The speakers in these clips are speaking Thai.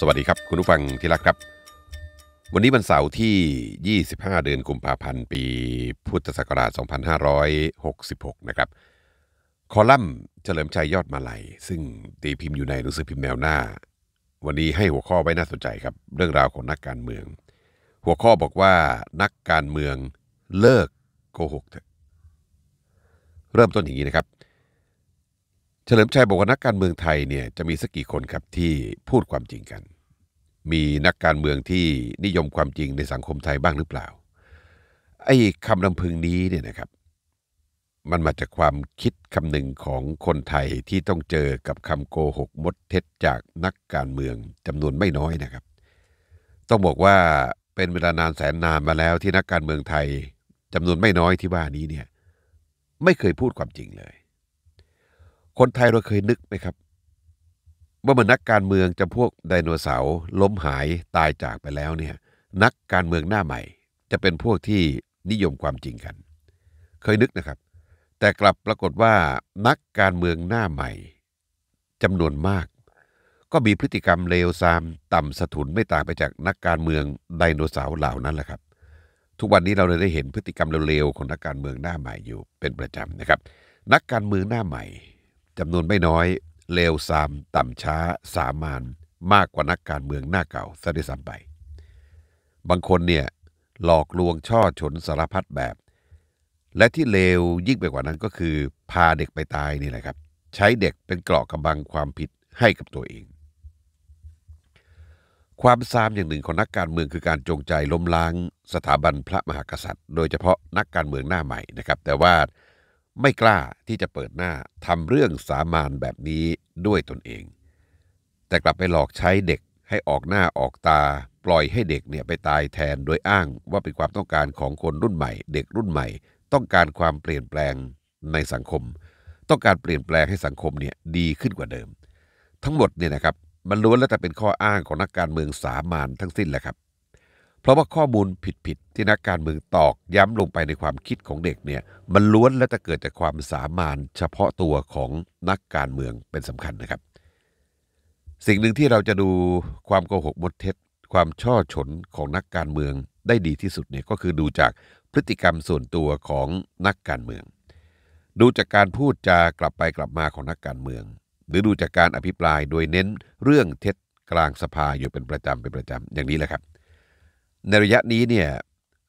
สวัสดีครับ คุณผู้ฟังที่รักครับ วันนี้วันเสาร์ที่ 25 เดือนกุมภาพันธ์ ปีพุทธศักราช2566 นะครับ คอลัมน์เฉลิมชัยยอดมาลัยซึ่งตีพิมพ์อยู่ในหนังสือพิมพ์แนวหน้า วันนี้ให้หัวข้อไว้น่าสนใจครับ เรื่องราวของนักการเมือง หัวข้อบอกว่านักการเมืองเลิกโกหกเถอะเริ่มต้นอย่างนี้นะครับเฉลิมชัยบอกว่านักการเมืองไทยเนี่ยจะมีสักกี่คนครับที่พูดความจริงกัน มีนักการเมืองที่นิยมความจริงในสังคมไทยบ้างหรือเปล่า ไอ้คำลำพึงนี้เนี่ยนะครับ มันมาจากความคิดคำหนึ่งของคนไทยที่ต้องเจอกับคำโกหกมดเท็จจากนักการเมืองจำนวนไม่น้อยนะครับ ต้องบอกว่าเป็นเวลานานแสนนานมาแล้ว ที่นักการเมืองไทยจำนวนไม่น้อยที่ว่านี้เนี่ยไม่เคยพูดความจริงเลยคนไทยเราเคยนึกไหมครับว่าม่อนักการเมืองจะพวกไดโนเสาร์ล้มหายตายจากไปแล้วเนี่ยนักการเมืองหน้าใหม่จะเป็นพวกที่นิยมความจริงกัน เคยนึกนะครับ แต่กลับปรากฏว่า นักการเมืองหน้าใหม่จำนวนมาก ก็มีพฤติกรรมเลวทรามต่ำสถุนไม่ต่างไปจากนักการเมืองไดโนเสาร์เหล่านั้นแหละครับ ทุกวันนี้เราเลยได้เห็นพฤติกรรมเลวๆของนักการเมืองหน้าใหม่อยู่เป็นประจำนะครับ นักการเมืองหน้าใหม่จำนวนไม่น้อยเลวซาม ต่ำช้า สามานมากกว่านักการเมืองหน้าเก่าซะด้วยซ้ำไป บางคนเนี่ยหลอกลวงช่อฉนสารพัดแบบ และที่เลวยิ่งไปกว่านั้นก็คือ พาเด็กไปตายนี่แหละครับ ใช้เด็กเป็นเกราะกำบังความผิดให้กับตัวเอง ความซามอย่างหนึ่งของนักการเมืองคือการจงใจล้มล้าง สถาบันพระมหากษัตริย์ โดยเฉพาะนักการเมืองหน้าใหม่นะครับ แต่ว่าไม่กล้าที่จะเปิดหน้าทำเรื่องสามานแบบนี้ด้วยตนเอง แต่กลับไปหลอกใช้เด็กให้ออกหน้าออกตา ปล่อยให้เด็กเนี่ยไปตายแทนโดยอ้าง ว่าเป็นความต้องการของคนรุ่นใหม่ เด็กรุ่นใหม่ ต้องการความเปลี่ยนแปลงในสังคม ต้องการเปลี่ยนแปลงให้สังคมเนี่ยดีขึ้นกว่าเดิม ทั้งหมดเนี่ยนะครับมันล้วนแล้วแต่เป็นข้ออ้างของนักการเมืองสามานทั้งสิ้นแหละครับเพราะว่าข้อมูลผิดๆที่นักการเมืองตอกย้ำลงไปในความคิดของเด็กเนี่ยมันล้วนและจะเกิดจากความสามานเฉพาะตัวของนักการเมืองเป็นสำคัญนะครับ สิ่งหนึ่งที่เราจะดูความโกหกมดเท็จความช่อฉนของนักการเมืองได้ดีที่สุดเนี่ยก็คือดูจากพฤติกรรมส่วนตัวของนักการเมืองดูจากการพูดจากลับไปกลับมาของนักการเมือง หรือดูจากการอภิปรายโดยเน้นเรื่องเท็จกลางสภาอยู่เป็นประจำเป็นประจำอย่างนี้แหละครับในระยะนี้เนี่ย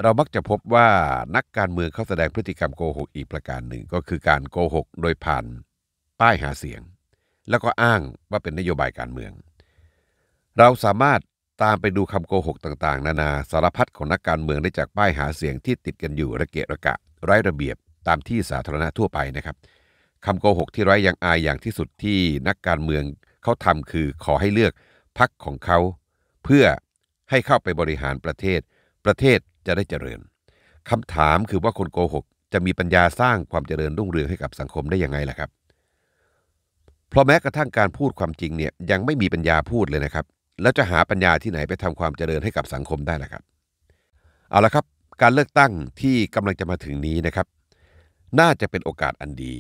เรามักจะพบว่านักการเมืองเขาแสดงพฤติกรรมโกหกอีกประการหนึ่งก็คือการโกหกโดยผ่าน ป้ายหาเสียง แล้วก็อ้างว่าเป็นนโยบายการเมือง เราสามารถตามไปดูคำโกหก ต่างๆ นานาสารพัดของนักการเมืองได้จากป้ายหาเสียงที่ติดกันอยู่ระเกะระกะ ไร้ระเบียบตามที่สาธารณะทั่วไปนะครับคำโกหกที่ไร้ยังอายอย่างที่สุดที่นักการเมืองเขาทำคือขอให้เลือกพักของเขาเพื่อให้เข้าไปบริหารประเทศ ประเทศจะได้เจริญคำถามคือว่าคนโกหกจะมีปัญญาสร้างความเจริญรุ่งเรืองให้กับสังคมได้ยังไงล่ะครับ เพราะแม้กระทั่งการพูดความจริงเนี่ยยังไม่มีปัญญาพูดเลยนะครับ แล้วจะหาปัญญาที่ไหนไปทำความเจริญให้กับสังคมได้ล่ะครับ เอาละครับ การเลือกตั้งที่กำลังจะมาถึงนี้นะครับ น่าจะเป็นโอกาสอันดี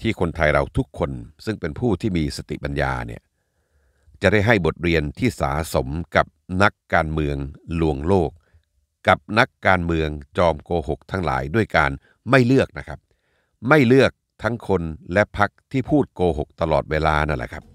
ที่คนไทยเราทุกคน ซึ่งเป็นผู้ที่มีสติปัญญาเนี่ยจะได้ให้บทเรียนที่สาสมกับนักการเมืองลวงโลก กับนักการเมืองจอมโกหกทั้งหลายด้วยการไม่เลือกนะครับ ไม่เลือกทั้งคนและพักที่พูดโกหกตลอดเวลานั่นแหละครับ